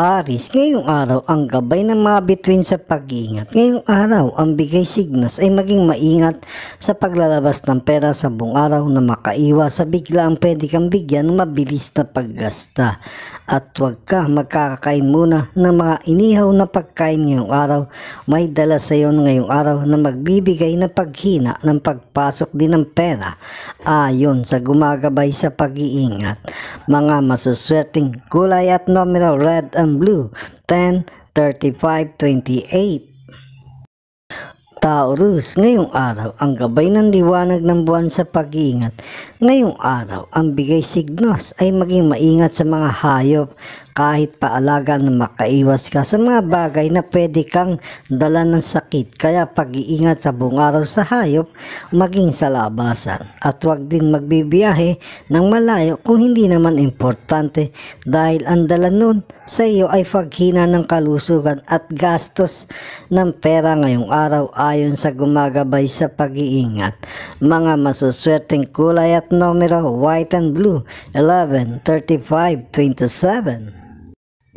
Aris, ngayong araw ang gabay ng mga bituin sa pag-iingat. Ngayong araw, ang bigay signas ay maging maingat sa paglalabas ng pera sa buong araw na makaiwa sa bigla ang pwede kang bigyan ng mabilis na paggasta. At huwag ka magkakain muna ng mga inihaw na pagkain ngayong araw. May dala sa iyo ngayong araw na magbibigay na paghina ng pagpasok din ng pera ayon sa gumagabay sa pag-iingat. Mga masuswerteng kulay at numero red ang ng blue, 10, 35, 28. Taurus, ngayong araw, ang gabay ng liwanag ng buwan sa pag-iingat Ngayong araw, ang bigay signos ay maging maingat sa mga hayop kahit paalaga na makaiwas ka sa mga bagay na pwede kang dala ng sakit. Kaya pag-iingat sa buong araw sa hayop, maging sa labasan. At huwag din magbibiyahe ng malayo kung hindi naman importante dahil ang dala nun sa iyo ay paghina ng kalusugan at gastos ng pera ngayong araw ayon sa gumagabay sa pag-iingat. Mga masuswerteng kulay at at numero white and blue 11, 35, 27.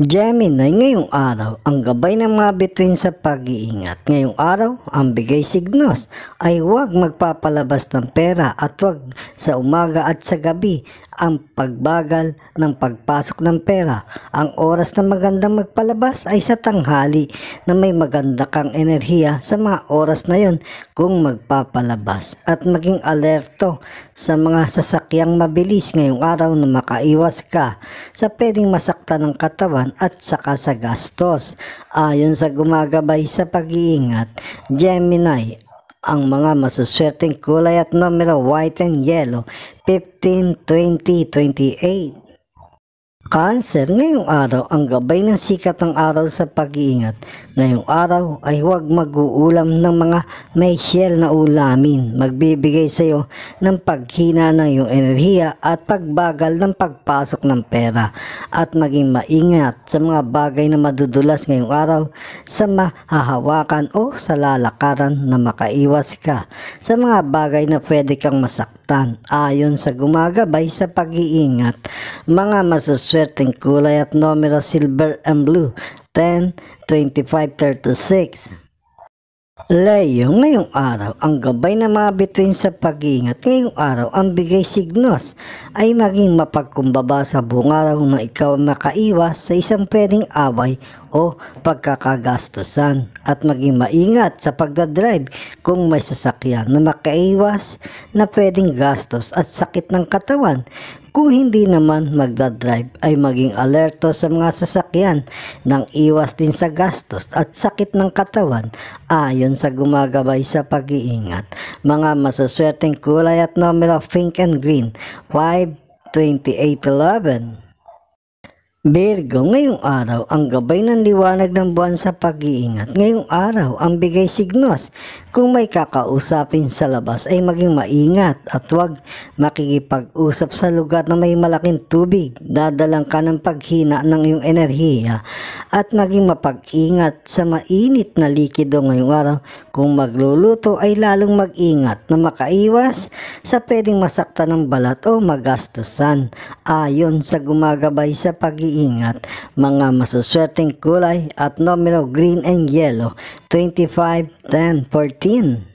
Gemini, ngayong araw, ang gabay ng mga bituin sa pag-iingat. Ngayong araw, ang bigay signos ay huwag magpapalabas ng pera at huwag sa umaga at sa gabi ang pagbagal ng pagpasok ng pera. Ang oras na magandang magpalabas ay sa tanghali na may maganda kang enerhiya sa mga oras na yon kung magpapalabas at maging alerto sa mga sasakyang mabilis ngayong araw na makaiwas ka sa pwedeng masakta ng katawan at saka sa gastos. Ayon sa gumagabay sa pag-iingat, Gemini, ang mga masuswerteng kulay at numero white and yellow 15, 20, 28. Cancer, ngayong araw ang gabay ng sikat ng araw sa pag-iingat. Ngayong araw ay huwag mag-uulam ng mga may shell na ulamin. Magbibigay sa iyo ng paghina ng iyong enerhiya at pagbagal ng pagpasok ng pera at maging maingat sa mga bagay na madudulas ngayong araw sa mahahawakan o sa lalakaran na makaiwas ka sa mga bagay na pwede kang masaktan ayon sa gumagabay sa pag-iingat. Mga masuswerteng kulay at numero silver and blue 10, 25, 36. Leo, ngayong araw, ang gabay na mga bituin sa pag-iingat ngayong araw ang bigay signos ay maging mapagkumbaba sa buong araw na ikaw makaiwas sa isang pwedeng away o pagkakagastusan at maging maingat sa pagdadrive kung may sasakyan na makaiwas na pwedeng gastos at sakit ng katawan. Kung hindi naman magdadrive ay maging alerto sa mga sasakyan nang iwas din sa gastos at sakit ng katawan ayon sa gumagabay sa pag-iingat. Mga masuswerteng kulay at numero pink and green 5, 28, 11. Virgo, ngayong araw, ang gabay ng liwanag ng buwan sa pag-iingat. Ngayong araw, ang bigay signos. Kung may kakausapin sa labas ay maging maingat at huwag makikipag-usap sa lugar na may malaking tubig. Dadalang ka ng paghina ng iyong enerhiya at maging mapag-ingat sa mainit na likido ngayong araw. Kung magluluto ay lalong mag-ingat na makaiwas sa pwedeng masakta ng balat o magastusan. Ayon sa gumagabay sa pag-iingat pag-iingat, mga masuswerteng kulay at nominal green and yellow 25, 10, 14.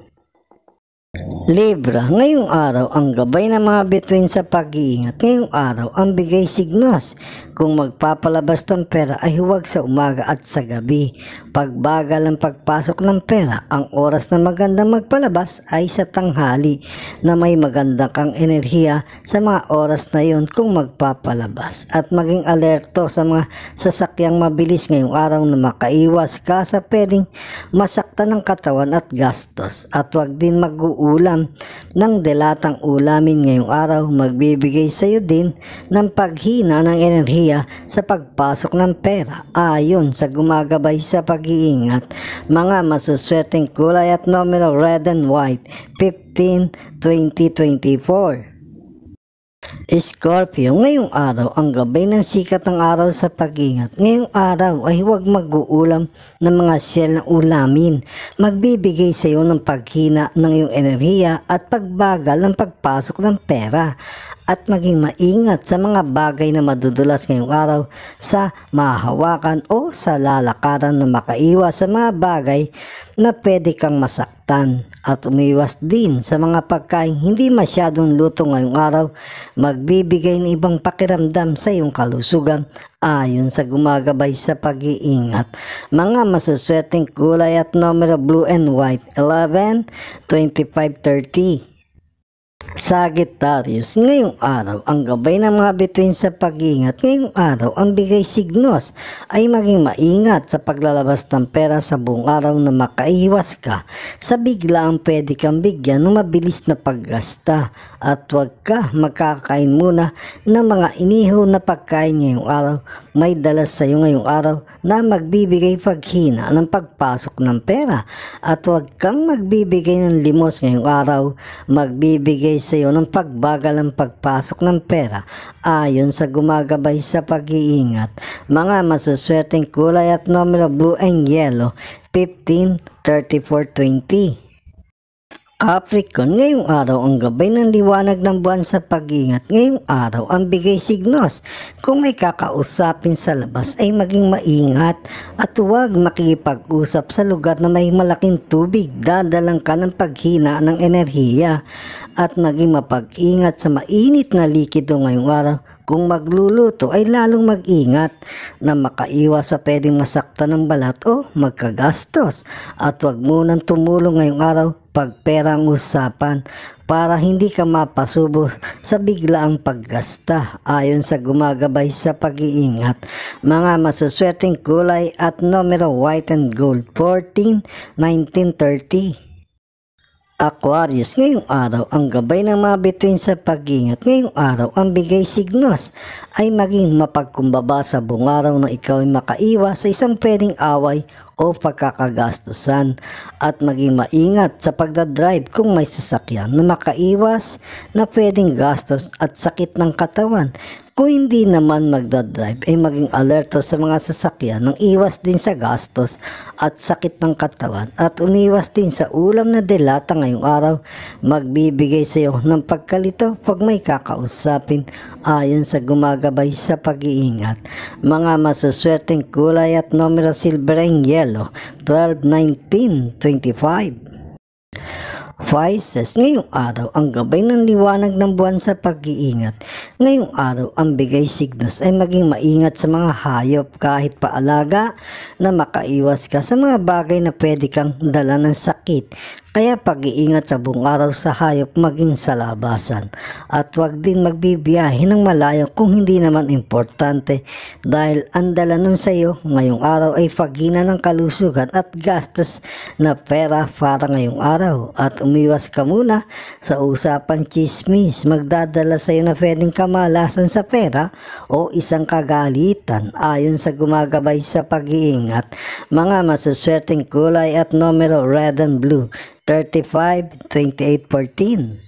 Libra, ngayong araw ang gabay na mga bituin sa pag-iingat. Ngayong araw ang bigay signos. Kung magpapalabas ng pera ay huwag sa umaga at sa gabi. Pagbagal ang pagpasok ng pera, ang oras na maganda magpalabas ay sa tanghali na may maganda kang enerhiya sa mga oras na yon kung magpapalabas. At maging alerto sa mga sasakyang mabilis ngayong araw na makaiwas ka sa pwedeng masakta ng katawan at gastos. At huwag din mag-uulam pagkakataon ng delatang ulamin ngayong araw magbibigay sa iyo din ng paghina ng enerhiya sa pagpasok ng pera ayon sa gumagabay sa pag-iingat. Mga masuswerteng kulay at numero red and white 15, 2024. Scorpio, ngayong araw ang gabay ng sikat ng araw sa pag-ingat. Ngayong araw ay huwag mag-uulam ng mga shell na ulamin. Magbibigay sa iyo ng paghina ng iyong enerhiya at pagbagal ng pagpasok ng pera at maging maingat sa mga bagay na madudulas ngayong araw sa mahawakan o sa lalakaran na makaiwas sa mga bagay na pwede kang masaktan at umiwas din sa mga pagkain hindi masyadong luto ngayong araw magbibigay ng ibang pakiramdam sa iyong kalusugan ayon sa gumagabay sa pag-iingat. Mga masuswerteng kulay at numero blue and white 11, 25, 30. Sagittarius, ngayong araw, ang gabay ng mga bituin sa pag-iingat. Ngayong araw, ang bigay signos ay maging maingat sa paglalabas ng pera sa buong araw na makaiwas ka. Sa bigla ang pwede kang bigyan ng mabilis na paggasta at huwag ka magkakain muna ng mga iniho na pagkain ngayong araw. May dala sa iyo ngayong araw na magbibigay paghina ng pagpasok ng pera at huwag kang magbibigay ng limos ngayong araw. Magbibigay magbibigay sa iyo ng pagbagal ng pagpasok ng pera ayon sa gumagabay sa pag-iingat. Mga masuswerteng kulay at numero blue and yellow 15, 34, 20. Capricorn, ngayong araw ang gabay ng liwanag ng buwan sa pag-iingat. Ngayong araw ang bigay signos. Kung may kakausapin sa labas ay maging maingat at huwag makipag-usap sa lugar na may malaking tubig. Dadalang ka ng paghina ng enerhiya at maging mapag-ingat sa mainit na likido ngayong araw kung magluluto ay lalong mag-ingat na makaiwas sa pwedeng masaktan ng balat o magkagastos. At huwag munang tumulong ngayong araw pag pera ang usapan para hindi ka mapasubo sa biglaang paggasta ayon sa gumagabay sa pag-iingat. Mga masuswerteng kulay at numero white and gold 14, 1930. Aquarius, ngayong araw, ang gabay ng mga bituin sa pag iingat Ngayong araw, ang bigay signos ay maging mapagkumbaba sa buong araw na ikaw ay makaiwas sa isang pwedeng away o pagkakagastusan at maging maingat sa pagdadrive kung may sasakyan na makaiwas na pwedeng gastos at sakit ng katawan. Kung hindi naman magdadrive ay maging alerto sa mga sasakyan nang iwas din sa gastos at sakit ng katawan at umiwas din sa ulam na delata ngayong araw magbibigay sa iyo ng pagkalito pag may kakausapin ayon sa gumagabay sa pag-iingat. Mga masuswerteng kulay at numero silver and yellow 12, 19, 25. Vices, ngayong araw ang gabay ng liwanag ng buwan sa pag-iingat. Ngayong araw ang bigay signos ay maging maingat sa mga hayop kahit paalaga na makaiwas ka sa mga bagay na pwede kang dala ng sakit. Kaya pag-iingat sa buong araw sa hayop maging sa labasan. At huwag din magbibiyahe ng malayo kung hindi naman importante dahil ang dala nun sa iyo ngayong araw ay pagina ng kalusugan at gastos na pera para ngayong araw at umiwas ka muna sa usapang chismis. Magdadala sa iyo na pwedeng kamalasan sa pera o isang kagalitan ayon sa gumagabay sa pag-iingat. Mga masuswerteng kulay at numero red and blue 35, 28, 14.